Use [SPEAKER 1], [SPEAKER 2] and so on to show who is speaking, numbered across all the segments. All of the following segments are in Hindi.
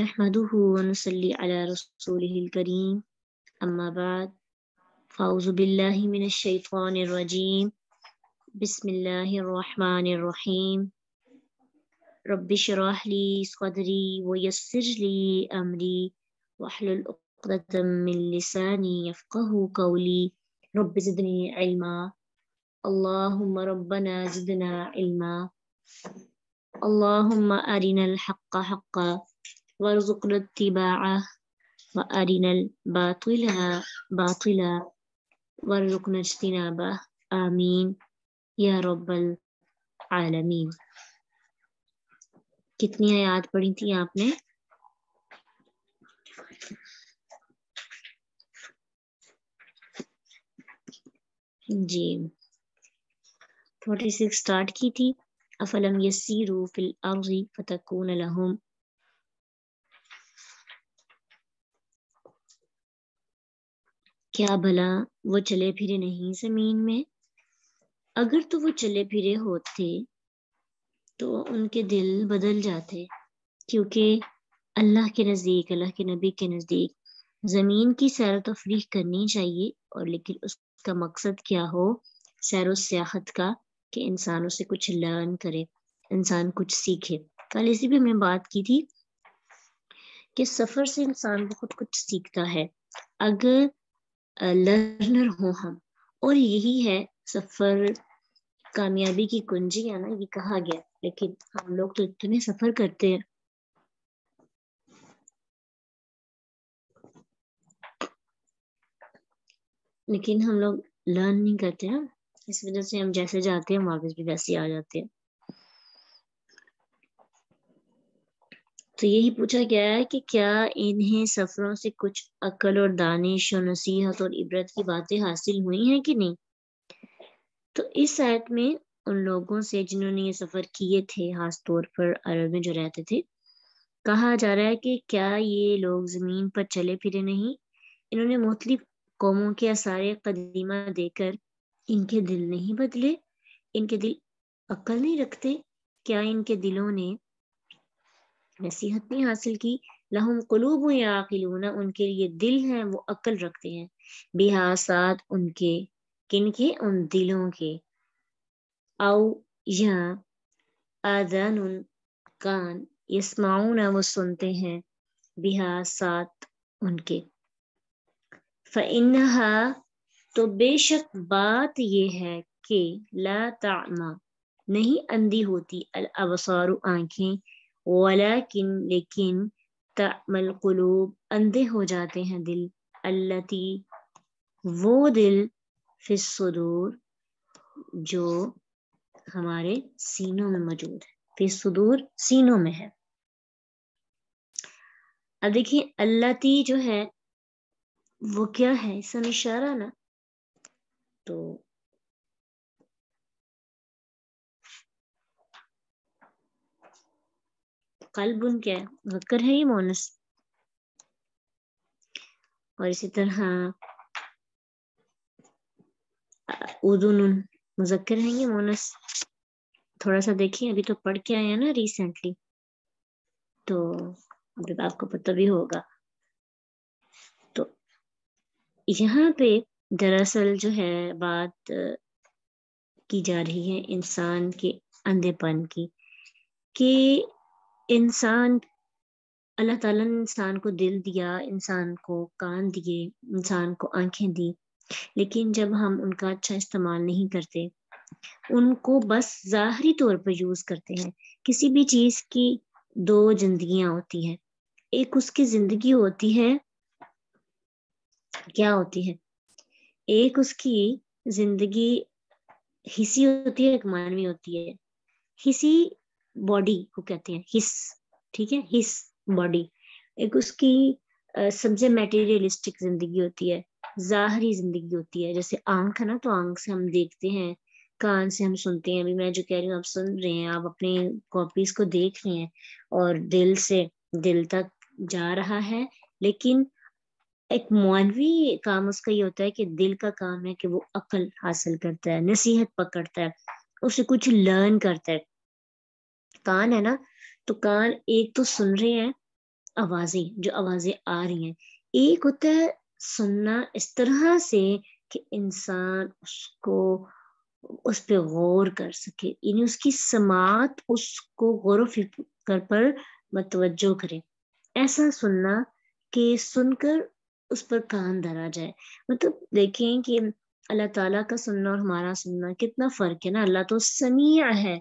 [SPEAKER 1] نحمده ونصلي على رسوله الكريم أما بعد فأعوذ بالله من الشيطان الرجيم بسم الله الرحمن الرحيم رب اشرح لي صدري ويسر لي أمري واحلل عقدة من لساني يفقه قولي رب زدني علما اللهم ربنا زدنا علما اللهم أرنا الحق حقا وارزقنا اتباعه وأرنا الباطل باطلا وارزقنا اجتنابه آمين يا رب العالمين كتني آيات पढ़ी थी आपने जी फोर्टी सिक्स स्टार्ट की थी अफलम यसीरू फिल अर्जी क्या भला वो चले फिरे नहीं जमीन में अगर तो वो चले फिरे होते तो उनके दिल बदल जाते क्योंकि अल्लाह के नज़दीक अल्लाह के नबी के नज़दीक ज़मीन की सैर तफरी करनी चाहिए और लेकिन उसका मकसद क्या हो सैर सियाहत का कि इंसान उसे कुछ लर्न करे इंसान कुछ सीखे कल इसी पे हमने बात की थी कि सफ़र से इंसान बहुत कुछ सीखता है अगर लर्नर हो हम और यही है सफर कामयाबी की कुंजी है ना ये कहा गया लेकिन हम लोग तो इतने सफर करते हैं लेकिन हम लोग लर्न नहीं करते हैं इस वजह से हम जैसे जाते हैं वापस भी वैसे आ जाते हैं तो यही पूछा गया है कि क्या इन्हें सफरों से कुछ अकल और दानिश और नसीहत और इबरत की बातें हासिल हुई हैं कि नहीं तो इस आयत में उन लोगों से जिन्होंने ये सफ़र किए थे खास तौर पर अरब में जो रहते थे कहा जा रहा है कि क्या ये लोग ज़मीन पर चले फिरे नहीं इन्होंने मुख्तलि कौमों के आसार कदीमा देकर इनके दिल नहीं बदले इनके दिल अक्ल नहीं रखते क्या इनके दिलों ने नसीहत ने हासिल की लहुम कलूब याकिलूना उनके लिए दिल हैं वो अक्ल रखते हैं बिहासात उनके किन के उन दिलों के आओ या आदान कान ना वो सुनते हैं बिहासात उनके फा तो बेशक बात ये है कि ला तामा नहीं अंधी होती अल अबसार आंखें वलाकिन लेकिन तमल कुलूब अंधे हो जाते हैं दिल अल्लती वो दिल फिसदूर जो हमारे सीनों में मौजूद है फिसदूर सीनों में है अब देखिए अल्लाती जो है वो क्या है इसमें इशारा ना तो कल्बुन क्या है मुकर है ये मोनस और इसी तरह उदुन मुजक्कर है ये मोनस थोड़ा सा देखिए अभी तो पढ़ के आए हैं ना रिसेंटली तो अभी आपको पता भी होगा तो यहाँ पे दरअसल जो है बात की जा रही है इंसान के अंधेपन की कि इंसान अल्लाह ताला ने इंसान को दिल दिया इंसान को कान दिए इंसान को आंखें दी लेकिन जब हम उनका अच्छा इस्तेमाल नहीं करते उनको बस ज़ाहरी तौर पर यूज़ करते हैं किसी भी चीज़ की दो जिंदगियां होती हैं एक उसकी ज़िंदगी होती है क्या होती है एक उसकी ज़िंदगी हिसी होती है एक मानवी होती है हिसी बॉडी को कहते हैं हिस ठीक है हिस बॉडी एक उसकी सबसे मेटेरियलिस्टिक जिंदगी होती है जाहरी जिंदगी होती है जैसे आंख है ना तो आंख से हम देखते हैं कान से हम सुनते हैं अभी मैं जो कह रही हूँ आप सुन रहे हैं आप अपने कॉपीज को देख रहे हैं और दिल से दिल तक जा रहा है लेकिन एक मौलवी काम उसका ये होता है कि दिल का काम है कि वो अकल हासिल करता है नसीहत पकड़ता है उसे कुछ लर्न करता है कान है ना तो कान एक तो सुन रहे हैं आवाजें जो आवाजें आ रही हैं एक होता है सुनना इस तरह से कि इंसान उसको उस पर गौर कर सके यानी उसकी समात उसको गौर फिक्र पर मतवजो करे ऐसा सुनना कि सुनकर उस पर कान धरा जाए मतलब देखें कि अल्लाह ताला का सुनना और हमारा सुनना कितना फर्क है ना अल्लाह तो समिया है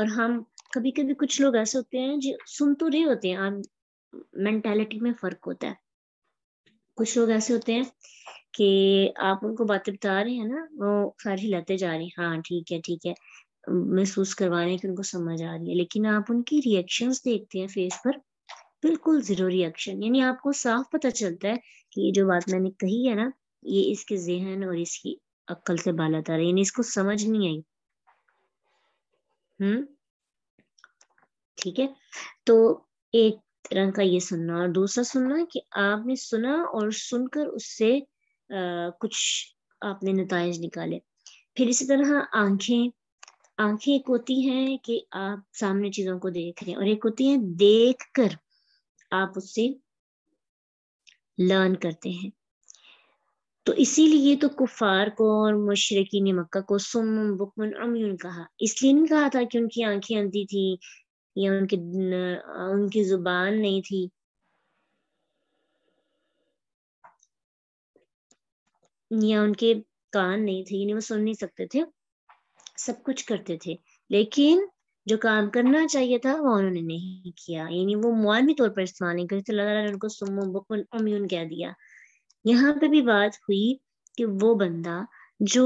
[SPEAKER 1] और हम कभी कभी कुछ लोग ऐसे होते हैं जो सुन तो रहे होते हैं मेंटेलिटी में फर्क होता है कुछ लोग ऐसे होते हैं कि आप उनको बातें बता रहे हैं ना वो सारी लेते जा रहे हैं हाँ ठीक है ठीक है महसूस करवा रहे हैं कि उनको समझ आ रही है लेकिन आप उनकी रिएक्शन देखते हैं फेस पर बिल्कुल जीरो रिएक्शन यानी आपको साफ पता चलता है कि ये जो बात मैंने कही है ना ये इसके जहन और इसकी अक्ल से बाला है यानी इसको समझ नहीं आई हम्म ठीक है तो एक रंग का ये सुनना और दूसरा सुनना कि आपने सुना और सुनकर उससे आ, कुछ आपने नतज निकाले फिर इसी तरह आंखें आंखें एक होती है कि आप सामने चीजों को देख रहे हैं और एक होती है देख कर आप उससे लर्न करते हैं तो इसीलिए तो कुफार को और ने मक्का को सुम बुकमन अमयून कहा इसलिए नहीं कहा था कि उनकी आंखें अंधी थी ये उनकी उनकी जुबान नहीं थी या उनके कान नहीं थे यानी वो सुन नहीं सकते थे सब कुछ करते थे लेकिन जो काम करना चाहिए था वो उन्होंने नहीं किया यानी वो मौलवी तौर पर इस्तेमाल नहीं करते तो ने उनको सुमो कह दिया यहाँ पे भी बात हुई कि वो बंदा जो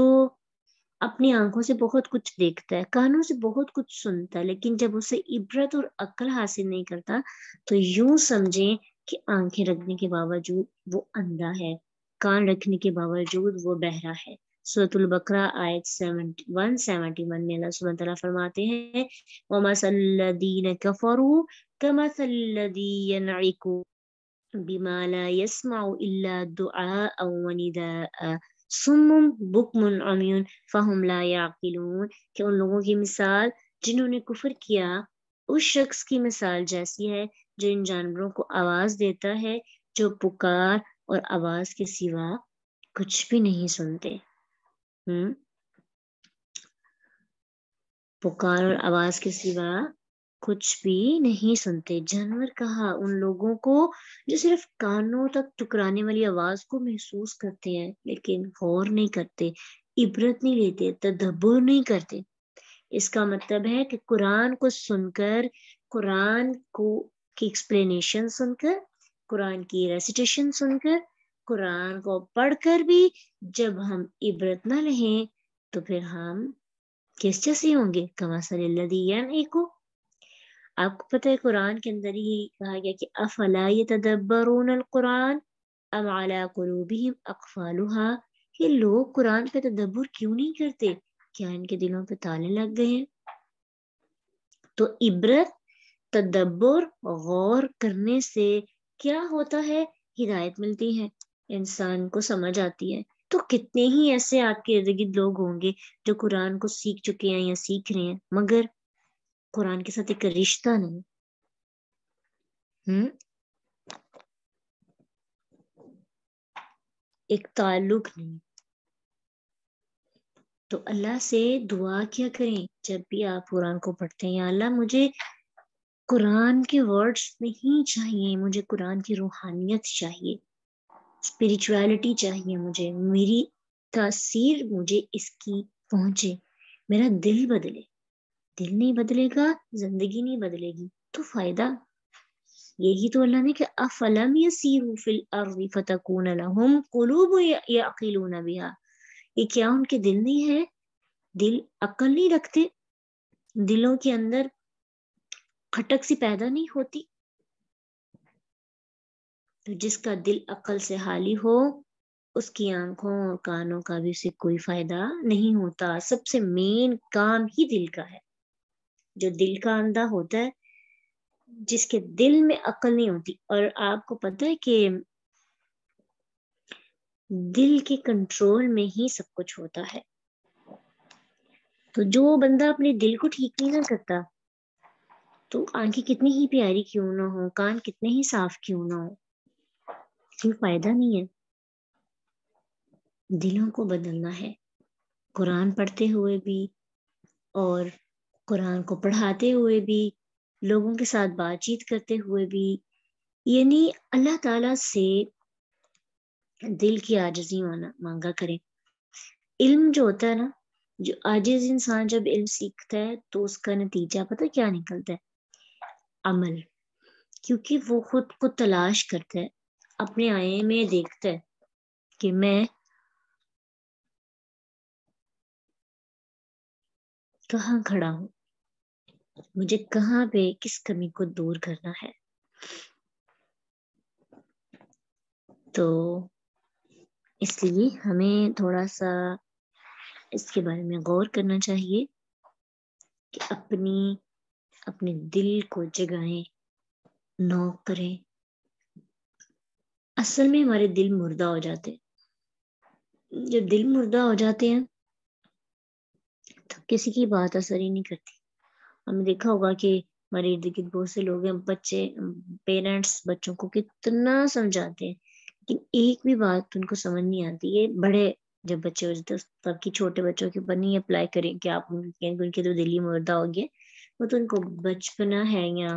[SPEAKER 1] अपनी आंखों से बहुत कुछ देखता है कानों से बहुत कुछ सुनता है लेकिन जब उसे इबरत और अक्ल हासिल नहीं करता तो यूं समझें कि आंखें रखने के बावजूद वो अंधा है कान रखने के बावजूद वो बहरा है सूरतुल बकरा आयत 71 71 में अल्लाह सुब्हान तआला फरमाते हैं व मसल्लदीन कमसल्लदी बिमा ला यस्माउ इल्ला दुआ व निदाआ सुमुम बुकमन अमीन फ़ाहम ला याकिलून कि उन लोगों की मिसाल जिन्होंने कुफर किया उस शख्स की मिसाल जैसी है जो इन जानवरों को आवाज़ देता है जो पुकार और आवाज़ के सिवा कुछ भी नहीं सुनते हम्म पुकार और आवाज़ के सिवा कुछ भी नहीं सुनते जानवर कहा उन लोगों को जो सिर्फ कानों तक टुकराने वाली आवाज को महसूस करते हैं लेकिन गौर नहीं करते इबरत नहीं लेते तदब्बर नहीं करते इसका मतलब है कि कुरान को सुनकर कुरान को की एक्सप्लेनेशन सुनकर कुरान की रेसिटेशन सुनकर कुरान को पढ़कर भी जब हम इबरत ना लें तो फिर हम किस जैसे होंगे कमा एक एको आपको पता है कुरान के अंदर ही कहा गया कि अफला तदब्बरून कुरान अब आला कलूबी अकफालुहा कि लोग कुरान पे तदब्बर क्यों नहीं करते क्या इनके दिलों पे ताले लग गए हैं तो इबरत तदब्बर गौर करने से क्या होता है हिदायत मिलती है इंसान को समझ आती है तो कितने ही ऐसे आपके इर्द गिर्द लोग होंगे जो कुरान को सीख चुके हैं या सीख रहे हैं मगर कुरान के साथ एक रिश्ता नहीं हम्म एक ताल्लुक नहीं तो अल्लाह से दुआ क्या करें जब भी आप कुरान को पढ़ते हैं अल्लाह मुझे कुरान के वर्ड्स नहीं चाहिए मुझे कुरान की रूहानियत चाहिए स्पिरिचुअलिटी चाहिए मुझे मेरी तासीर मुझे इसकी पहुंचे मेरा दिल बदले दिल नहीं बदलेगा जिंदगी नहीं बदलेगी तो फायदा यही तो अल्लाह ने कि अफलम यसीरु फिल अर्द फतकून लहुम कुलूब यअकिलून बिहा ये क्या उनके दिल नहीं है दिल अकल नहीं रखते दिलों के अंदर खटक सी पैदा नहीं होती तो जिसका दिल अकल से हाली हो उसकी आंखों और कानों का भी उसे कोई फायदा नहीं होता सबसे मेन काम ही दिल का है जो दिल का अंधा होता है जिसके दिल में अकल नहीं होती और आपको पता है कि दिल के कंट्रोल में ही सब कुछ होता है तो जो बंदा अपने दिल को ठीक नहीं ना करता तो आंखें कितनी ही प्यारी क्यों ना हो कान कितने ही साफ क्यों ना हो कोई फायदा नहीं है दिलों को बदलना है कुरान पढ़ते हुए भी और कुरान को पढ़ाते हुए भी लोगों के साथ बातचीत करते हुए भी यानी अल्लाह ताला से दिल की आजजी मांगा करें इल्म जो होता है ना जो आजिज इंसान जब इल्म सीखता है तो उसका नतीजा पता क्या निकलता है अमल क्योंकि वो खुद को तलाश करता है अपने आए में देखता है कि मैं कहाँ खड़ा हूँ मुझे कहाँ पे किस कमी को दूर करना है तो इसलिए हमें थोड़ा सा इसके बारे में गौर करना चाहिए कि अपनी अपने दिल को जगाए नौ करें असल में हमारे दिल मुर्दा हो जाते हैं जब दिल मुर्दा हो जाते हैं तो किसी की बात असर ही नहीं करती हमें देखा होगा कि हमारे इर्द गिर्द बहुत से लोग हैं बच्चे पेरेंट्स बच्चों को कितना समझाते हैं लेकिन एक भी बात उनको समझ नहीं आती ये बड़े जब बच्चे हो जाते तब की छोटे बच्चों के ऊपर नहीं अप्लाई करें कि आप उनके तो दिल्ली मुर्दा हो गए वो तो उनको बचपना है या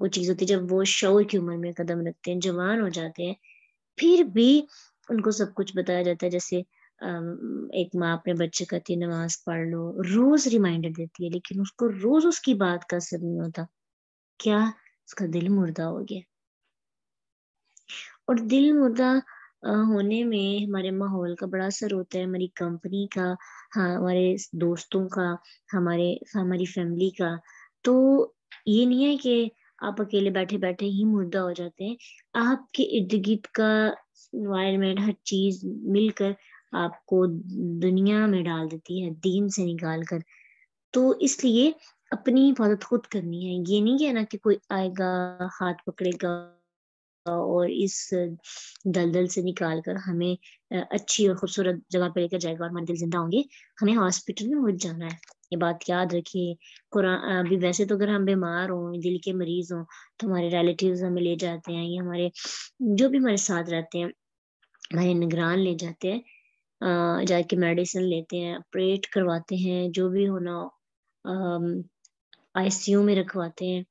[SPEAKER 1] वो चीज होती है जब वो शौर की उम्र में कदम रखते हैं जवान हो जाते हैं फिर भी उनको सब कुछ बताया जाता है जैसे एक माँ अपने बच्चे कहती है नमाज पढ़ लो रोज रिमाइंडर देती है लेकिन उसको रोज उसकी बात का असर नहीं होता क्या उसका दिल मुर्दा हो गया और दिल मुर्दा होने में हमारे माहौल का बड़ा असर होता है हमारी कंपनी का हाँ, हमारे दोस्तों का हमारे हमारी फैमिली का तो ये नहीं है कि आप अकेले बैठे बैठे ही मुर्दा हो जाते हैं आपके इर्द गिर्द का इन्वायरमेंट हर चीज मिलकर आपको दुनिया में डाल देती है दीन से निकाल कर तो इसलिए अपनी हिफाजत खुद करनी है ये नहीं कहना कि कोई आएगा हाथ पकड़ेगा और इस दलदल से निकाल कर हमें अच्छी और खूबसूरत जगह पर लेकर जाएगा और हमारे दिल जिंदा होंगे हमें हॉस्पिटल में उठ जाना है ये बात याद रखिए कुरान अभी वैसे तो अगर हम बीमार हों दिल के मरीज हों तो हमारे रिलेटिव हमें ले जाते हैं या हमारे जो भी हमारे साथ रहते हैं हमारे निगरान ले जाते हैं जाके मेडिसिन लेते हैं ऑपरेट करवाते हैं जो भी होना आईसीयू में रखवाते हैं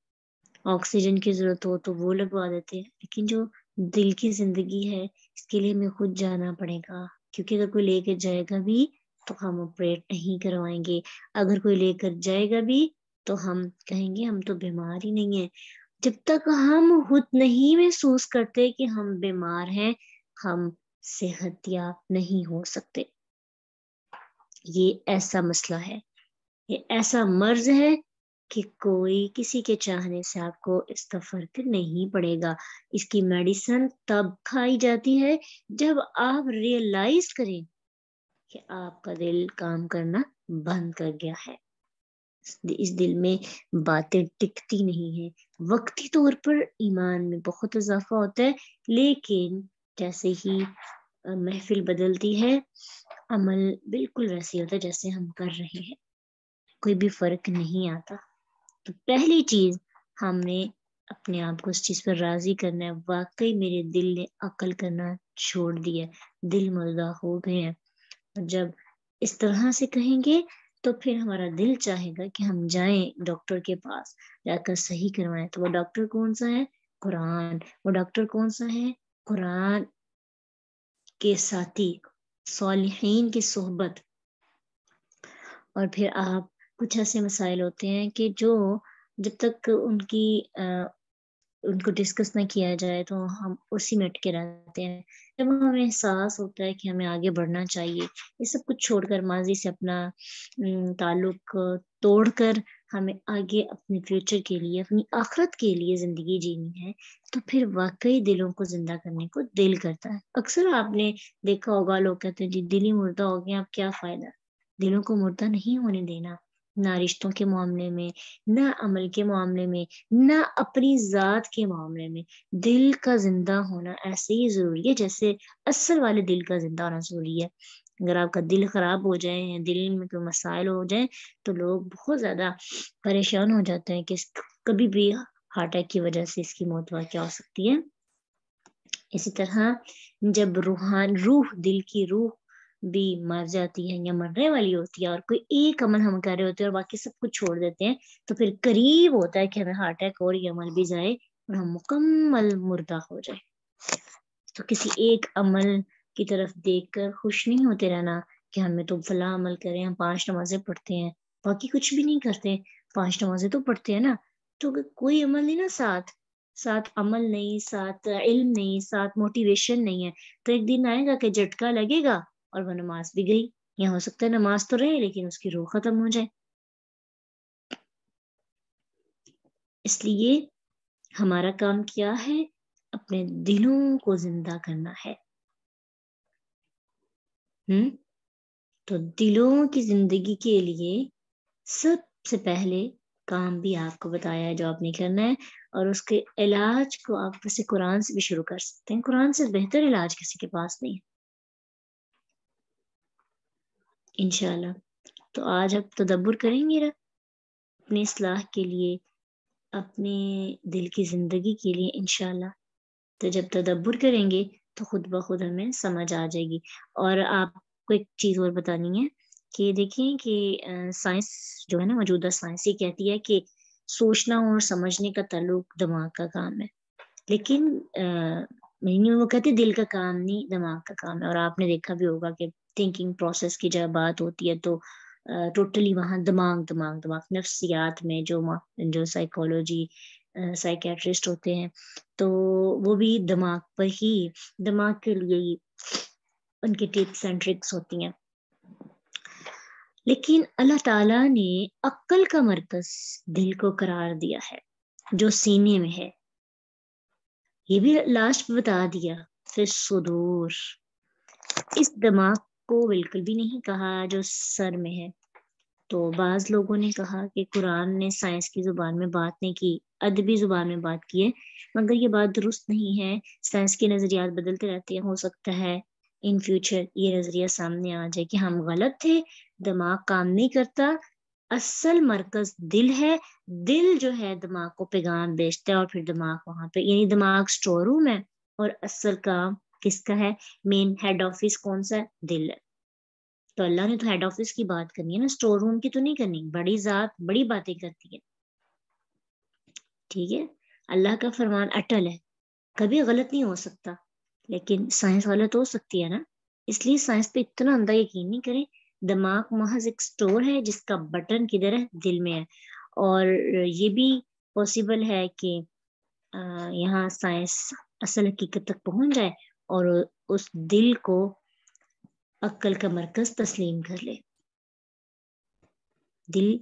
[SPEAKER 1] ऑक्सीजन की ज़रूरत हो तो वो लगवा देते हैं लेकिन जो दिल की ज़िंदगी है इसके लिए हमें खुद जाना पड़ेगा क्योंकि अगर कोई लेकर जाएगा भी तो हम ऑपरेट नहीं करवाएंगे अगर कोई लेकर जाएगा भी तो हम कहेंगे हम तो बीमार ही नहीं है जब तक हम खुद नहीं महसूस करते कि हम बीमार हैं हम सेहतियाब नहीं हो सकते ये ऐसा मसला है ये ऐसा मर्ज है कि कोई किसी के चाहने से आपको इसका फर्क नहीं पड़ेगा इसकी मेडिसिन तब खाई जाती है जब आप रियलाइज करें कि आपका दिल काम करना बंद कर गया है इस दिल में बातें टिकती नहीं है वक्ती तौर पर ईमान में बहुत इजाफा होता है लेकिन जैसे ही महफिल बदलती है अमल बिल्कुल वैसे होता है जैसे हम कर रहे हैं कोई भी फर्क नहीं आता तो पहली चीज हमने अपने आप को उस चीज पर राजी करना है वाकई मेरे दिल ने अकल करना छोड़ दिया दिल मुर्दा हो गए हैं और जब इस तरह से कहेंगे तो फिर हमारा दिल चाहेगा कि हम जाएं डॉक्टर के पास जाकर सही करवाएं तो वो डॉक्टर कौन सा है कुरान वो डॉक्टर कौन सा है कुरान के साथी सालहीन की सोहबत और फिर आप कुछ ऐसे मसाइल होते हैं कि जो जब तक उनकी आ, उनको डिस्कस ना किया जाए तो हम उसी में अटके रहते हैं जब हमें एहसास होता है कि हमें आगे बढ़ना चाहिए ये सब कुछ छोड़कर माजी से अपना ताल्लुक तोड़कर हमें आगे अपने फ्यूचर के लिए अपनी आखरत के लिए ज़िंदगी जीनी है तो फिर वाकई दिलों को ज़िंदा करने को दिल करता है अक्सर आपने देखा होगा लोग कहते हैं जी दिल ही मुर्दा हो गया अब क्या फ़ायदा दिलों को मुर्दा नहीं होने देना ना रिश्तों के मामले में ना अमल के मामले में ना अपनी ज़ात के मामले में दिल का जिंदा होना ऐसे ही ज़रूरी है जैसे असल वाले दिल का जिंदा होना ज़रूरी है अगर आपका दिल ख़राब हो जाए या दिल में कोई मसाइल हो जाए तो लोग बहुत ज़्यादा परेशान हो जाते हैं कि कभी भी हार्ट अटैक की वजह से इसकी मौत वाक़ हो सकती है इसी तरह जब रूहान रूह दिल की रूह भी मर जाती है या मरने वाली होती है और कोई एक अमल हम कर रहे होते हैं और बाकी सब कुछ छोड़ देते हैं तो फिर करीब होता है कि हमें हार्ट अटैक और ये अमल भी जाए और हम मुकम्मल मुर्दा हो जाए तो किसी एक अमल की तरफ देख कर खुश नहीं होते रहना कि हमें तो फला अमल करें हम पांच नमाजें पढ़ते हैं बाकी कुछ भी नहीं करते पांच नमाजें तो पढ़ते हैं ना तो कोई अमल नहीं ना साथ साथ अमल नहीं साथ इल्म नहीं साथ मोटिवेशन नहीं है तो एक दिन आएगा कि झटका लगेगा और वह नमाज भी गई या हो सकता है नमाज तो रहे लेकिन उसकी रूह खत्म हो जाए इसलिए हमारा काम क्या है अपने दिलों को जिंदा करना है हम्म तो दिलों की जिंदगी के लिए सबसे पहले काम भी आपको बताया है जो आपने करना है और उसके इलाज को आप वैसे कुरान से भी शुरू कर सकते हैं कुरान से बेहतर इलाज किसी के पास नहीं है इनशाला तो आज आप तदब्बर करेंगे ना अपने असलाह के लिए अपने दिल की ज़िंदगी के लिए इनशाला तो जब तदब्बर करेंगे तो खुद ब खुद हमें समझ आ जाएगी और आपको एक चीज़ और बतानी है कि देखिए कि साइंस जो है ना मौजूदा साइंस ये कहती है कि सोचना और समझने का तल्लुक दिमाग का काम है लेकिन नहीं वो कहते दिल का काम नहीं दिमाग का काम है और आपने देखा भी होगा कि थिंकिंग प्रोसेस की जब बात होती है तो टोटली वहां दिमाग दिमाग दिमाग नफ्सियात में जो जो साइकोलॉजी साइकेट्रिस्ट होते हैं तो वो भी दिमाग पर ही दिमाग के लिए ही उनकी टिप्स एंड ट्रिक्स होती हैं लेकिन अल्लाह ताला ने अक्ल का मरकज दिल को करार दिया है जो सीने में है ये भी लास्ट बता दिया फिर सुदूर इस दिमाग को बिल्कुल भी नहीं कहा जो सर में है तो बाज लोगों ने कहा कि कुरान ने साइंस की ज़ुबान में बात नहीं की अदबी ज़ुबान में बात की है मगर ये बात दुरुस्त नहीं है साइंस के नज़रियात बदलते रहते हैं हो सकता है इन फ्यूचर ये नज़रिया सामने आ जाए कि हम गलत थे दिमाग काम नहीं करता असल मरकज दिल है दिल जो है दिमाग को पैगाम बेचता है और फिर दिमाग वहां पे यानी दिमाग स्टोर रूम है और असल काम किसका है मेन हेड ऑफिस कौन सा है दिल है तो अल्लाह ने तो हेड ऑफिस की बात करनी है ना स्टोर रूम की तो नहीं करनी बड़ी जात बड़ी बातें करती है ठीक है अल्लाह का फरमान अटल है कभी गलत नहीं हो सकता लेकिन साइंस गलत तो हो सकती है ना इसलिए साइंस पे इतना अंदा यकीन नहीं करें दिमाग महज एक स्टोर है जिसका बटन किधर है दिल में है और ये भी पॉसिबल है कि यहाँ साइंस असल हकीकत तक पहुंच जाए और उस दिल को अक्ल का मरकज तस्लीम कर ले दिल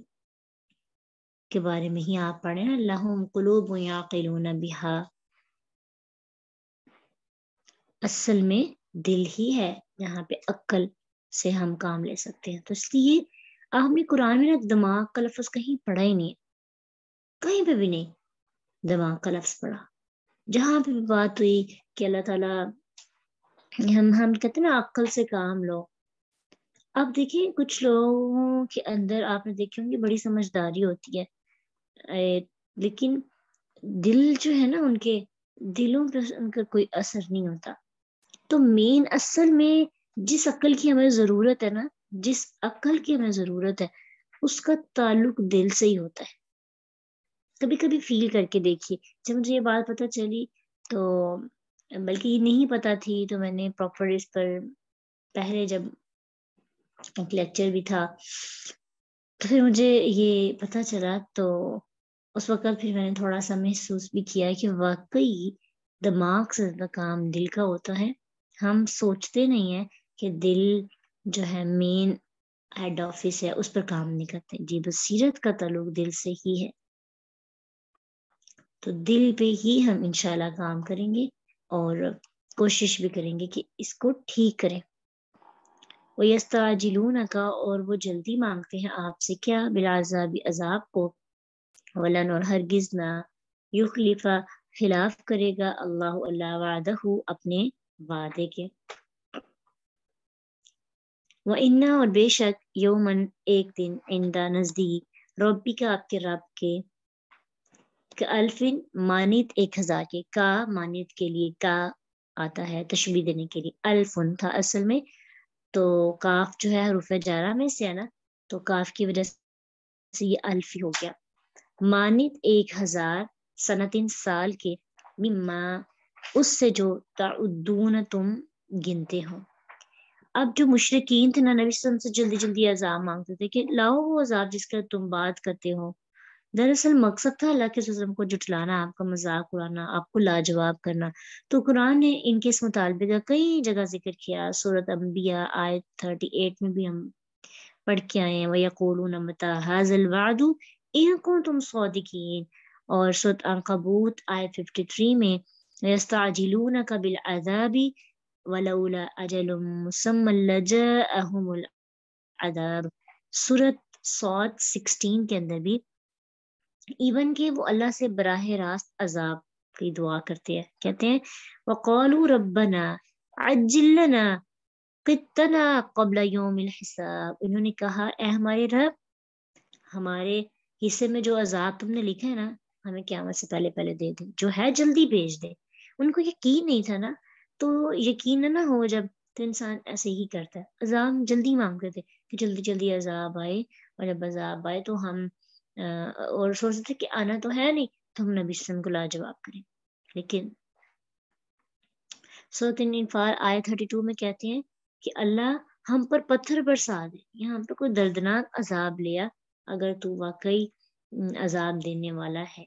[SPEAKER 1] के बारे में ही आप पढ़े लहम कलूब याकिलून बिहा असल में दिल ही है जहाँ पे अक्ल से हम काम ले सकते हैं तो इसलिए आपने कुरान में दिमाग का लफ्ज कहीं पढ़ा ही नहीं कहीं पे भी नहीं दिमाग का लफ्ज पढ़ा जहाँ पे भी बात हुई कि अल्लाह ताला हम हम कहते हैं ना अक्ल से काम लो अब देखिए कुछ लोगों के अंदर आपने देखी होंगी बड़ी समझदारी होती है ए, लेकिन दिल जो है ना उनके दिलों पर उनका कोई असर नहीं होता तो मेन असल में जिस अक्ल की हमें ज़रूरत है ना जिस अक्ल की हमें ज़रूरत है उसका ताल्लुक दिल से ही होता है कभी कभी फील करके देखिए जब मुझे ये बात पता चली तो बल्कि नहीं पता थी तो मैंने प्रॉपर इस पर पहले जब एक लेक्चर भी था तो फिर मुझे ये पता चला तो उस वक्त फिर मैंने थोड़ा सा महसूस भी किया कि वाकई दिमाग से ज़्यादा काम दिल का होता है हम सोचते नहीं है कि दिल जो है मेन हेड ऑफिस है उस पर काम नहीं करते जी बसीरत का तलुक दिल से ही है तो दिल पे ही हम इंशाल्लाह काम करेंगे और कोशिश भी करेंगे कि इसको ठीक करें वो वस्ताजिलून का और वो जल्दी मांगते हैं आपसे क्या बिलाजा भी अजाब को वलन और हरगिज ना युखलीफा खिलाफ करेगा अल्लाह अल्लाह वादा अपने वादे के व इन्ना और बेशक योमन एक दिन इंदा नज़दीक रोबी का आपके रब के अल्फिन मानित एक हजार के का मानित के लिए का आता है तशबी देने के लिए अल्फुन था असल में तो काफ जो है हरूफ जारा में से है ना तो काफ की वजह से ये अल्फी हो गया मानित एक हजार सनतिन साल के मिम्मा उससे जो ताउदून तुम गिनते हो अब जो मुशरकिन थे ना नबी से जल्दी जल्दी अजाब मांगते थे कि लाओ वो अजाब जिसका तुम बात करते हो दरअसल मकसद था अल्लाह के रसम को जुटलाना आपका मजाक उड़ाना आपको लाजवाब करना तो कुरान ने इनके इस मुतालबे का कई जगह जिक्र किया सूरत अम्बिया आयत थर्टी एट में भी हम पढ़ के आए हैं वकोलू नमता हाजल वादू को तुम सौदिकीन और सूरत अंकबूत आयत फिफ्टी थ्री में यस्ताजिलून कबिल अजाबी वलौला अजल मुसम्मल अदाब सूरत सौत सिक्सटीन के अंदर भी इवन के वो अल्लाह से बराह रास्त अजाब की दुआ करते हैं कहते हैं वकौलू रबना कितना कबला हिसाब इन्होंने कहा ए हमारे रब हमारे हिस्से में जो अजाब तुमने लिखा है ना हमें क्यामत से पहले पहले दे दे जो है जल्दी भेज दे उनको यकीन नहीं था ना तो यकीन ना हो जब तो इंसान ऐसे ही करता है अजाब जल्दी मांगते थे कि जल्दी जल्दी अजाब आए और जब अजाब आए तो हम और सोचते थे कि आना तो है नहीं तो हम नबी सलम को लाजवाब करें लेकिन सोतिन इनफार आय टू में कहते हैं कि अल्लाह हम पर पत्थर बरसा दे या हम पर कोई दर्दनाक अजाब लिया अगर तू वाकई अजाब देने वाला है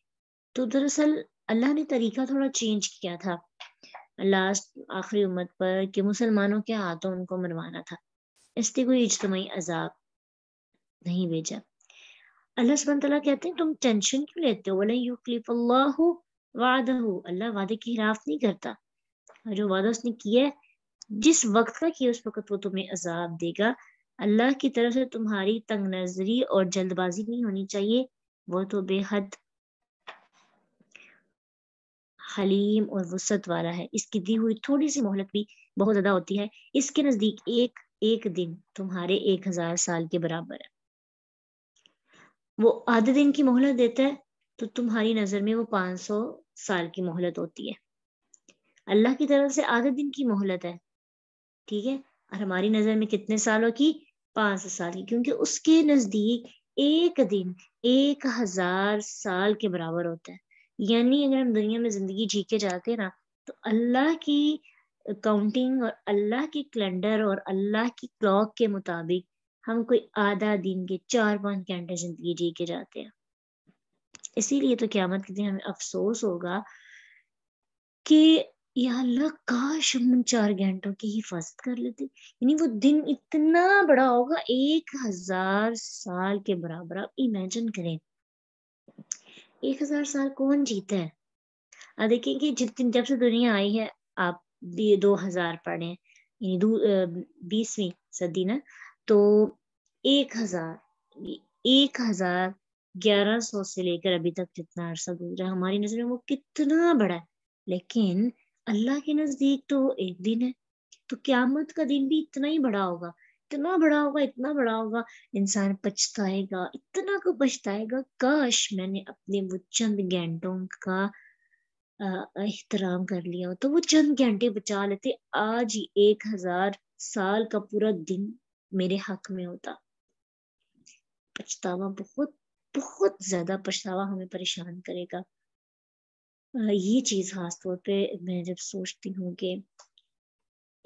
[SPEAKER 1] तो दरअसल अल्लाह ने तरीका थोड़ा चेंज किया था लास्ट आखिरी उम्मत पर कि मुसलमानों के हाथों उनको मरवाना था इसलिए कोई इजतमी अजाब नहीं भेजा अल्लाह सुबह तला कहते हैं तुम टेंशन क्यों लेते हो बोले यू क्लिफ अल्लाह वादा अल्लाह वादे की हिराफ नहीं करता और जो वादा उसने किया है जिस वक्त का किया उस वक्त वो तुम्हें अजाब देगा अल्लाह की तरफ से तुम्हारी तंग नजरी और जल्दबाजी नहीं होनी चाहिए वो तो बेहद हलीम और वसत वाला है इसकी दी हुई थोड़ी सी मोहलत भी बहुत ज्यादा होती है इसके नजदीक एक एक दिन तुम्हारे एक हजार साल के बराबर है वो आधे दिन की मोहलत देता है तो तुम्हारी नजर में वो पांच सौ साल की मोहलत होती है अल्लाह की तरफ से आधे दिन की मोहलत है ठीक है और हमारी नजर में कितने सालों की पांच सौ साल की क्योंकि उसके नजदीक एक दिन एक हजार साल के बराबर होता है यानी अगर हम दुनिया में जिंदगी जी के जाते ना तो अल्लाह की काउंटिंग और अल्लाह के कैलेंडर और अल्लाह की क्लॉक के मुताबिक हम कोई आधा दिन के चार पांच घंटे जिंदगी जी के जाते हैं इसीलिए तो क्यामत के दिन हमें अफसोस होगा कि अल्लाह काश हम चार घंटों की हिफाजत कर लेते यानी वो दिन इतना बड़ा होगा एक हजार साल के बराबर आप इमेजिन करें एक हजार साल कौन जीता है अब देखें कि जितनी जब से दुनिया आई है आप दो हजार पढ़े बीसवीं सदी ना तो एक हजार एक हजार ग्यारह सौ से लेकर अभी तक जितना अरसा गुजरा हमारी नजर में वो कितना बड़ा है लेकिन अल्लाह के नजदीक तो वो एक दिन है तो क्यामत का दिन भी इतना ही बड़ा होगा इतना बड़ा होगा इतना बड़ा होगा इंसान पछताएगा इतना को पछताएगा काश मैंने अपने वो चंद घंटों का एहतराम कर लिया हो तो वो चंद घंटे बचा लेते आज ही एक हजार साल का पूरा दिन मेरे हक में होता पछतावा बहुत बहुत ज़्यादा पछतावा हमें परेशान करेगा ये चीज़ खास तौर पे मैं जब सोचती हूँ कि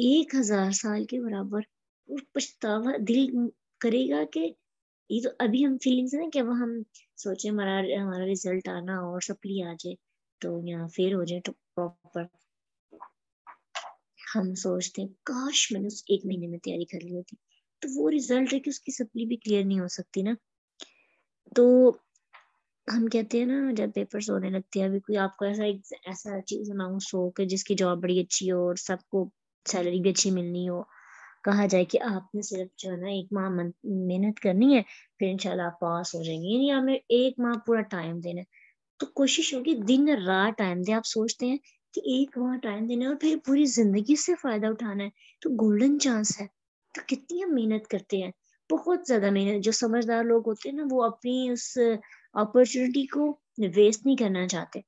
[SPEAKER 1] एक हज़ार साल के बराबर वो पछतावा दिल करेगा कि ये तो अभी हम फीलिंग्स है ना कि वह हम सोचे हमारा हमारा रिजल्ट आना और सप्ली आ जाए तो यहाँ फेल हो जाए तो प्रॉपर हम सोचते हैं काश मैंने उस एक महीने में तैयारी कर ली होती तो वो रिजल्ट है कि उसकी सप्ली भी क्लियर नहीं हो सकती ना तो हम कहते हैं ना जब पेपर्स होने लगते हैं अभी कोई आपको ऐसा ऐसा चीज अनाउंस हो कि जिसकी जॉब बड़ी अच्छी हो और सबको सैलरी भी अच्छी मिलनी हो कहा जाए कि आपने सिर्फ जो है ना एक माह मेहनत करनी है फिर इंशाल्लाह आप पास हो जाएंगे यानी हमें एक माह पूरा टाइम देना है तो कोशिश होगी दिन रात टाइम दे आप सोचते हैं कि एक माह टाइम देना है और फिर पूरी जिंदगी से फायदा उठाना है तो गोल्डन चांस है तो कितनी हम मेहनत करते हैं बहुत ज्यादा मेहनत जो समझदार लोग होते हैं ना वो अपनी उस अपॉर्चुनिटी को वेस्ट नहीं करना चाहते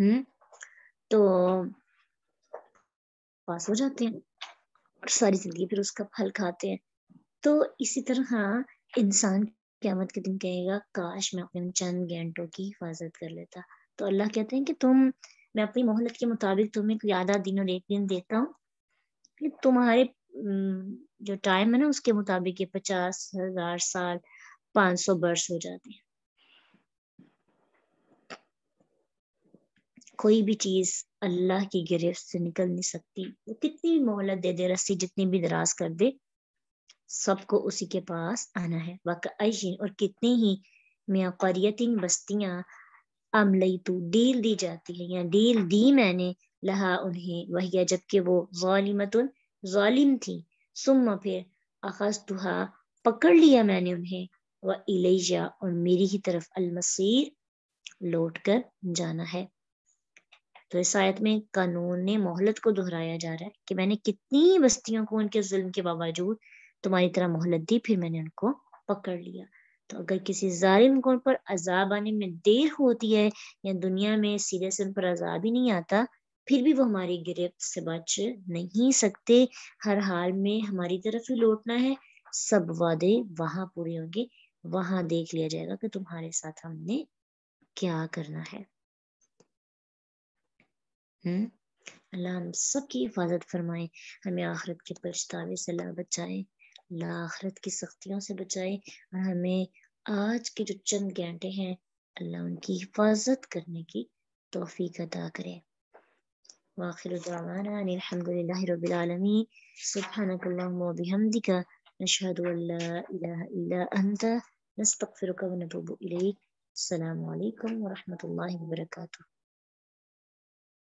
[SPEAKER 1] हम्म तो पास हो जाते हैं और सारी जिंदगी फिर उसका फल खाते हैं तो इसी तरह हाँ, इंसान क्यामत के दिन कहेगा काश मैं अपने चंद घंटों की हिफाजत कर लेता तो अल्लाह कहते हैं कि तुम मैं अपनी मोहलत के मुताबिक तुम्हें कोई आधा दिन और एक दिन देता हूँ तुम्हारे हम्म, जो टाइम है ना उसके मुताबिक ये पचास हजार साल पांच सौ वर्ष हो जाते हैं कोई भी चीज अल्लाह की गिरफ्त से निकल नहीं सकती वो कितनी भी मोहलत दे दे रस्सी जितनी भी दराज कर दे सबको उसी के पास आना है वाकई और कितनी ही मियाँ बस्तियां अमलई तो डील दी जाती है या डील दी मैंने लहा उन्हें वही जबकि वो वालिमतुन जालिम थी सुम्मा फिर अखज तुहा पकड़ लिया मैंने उन्हें व इलेजा और मेरी ही तरफ अलमसीर लौट कर जाना है तो इस आयत में कानून ने मोहलत को दोहराया जा रहा है कि मैंने कितनी बस्तियों को उनके जुल्म के बावजूद तुम्हारी तरह मोहलत दी फिर मैंने उनको पकड़ लिया तो अगर किसी जालिम को उन पर अजाब आने में देर होती है या दुनिया में सीधे से उन पर अजाब ही नहीं आता फिर भी वो हमारी गिरफ्त से बच नहीं सकते हर हाल में हमारी तरफ ही लौटना है सब वादे वहां पूरे होंगे वहां देख लिया जाएगा कि तुम्हारे साथ हमने क्या करना है हम्म? अल्लाह हम सब की हिफाजत फरमाए हमें आखरत के पछतावे से अल्लाह बचाए अल्लाह आखरत की सख्तियों से बचाए और हमें आज के जो चंद घंटे हैं अल्लाह उनकी हिफाजत करने की तोफ़ी अदा करें وآخر دعوانا أن الحمد لله رب العالمين سبحانك اللهم وبحمدك نشهد أن لا إله إلا أنت نستغفرك ونتوب إليك السلام عليكم ورحمة الله وبركاته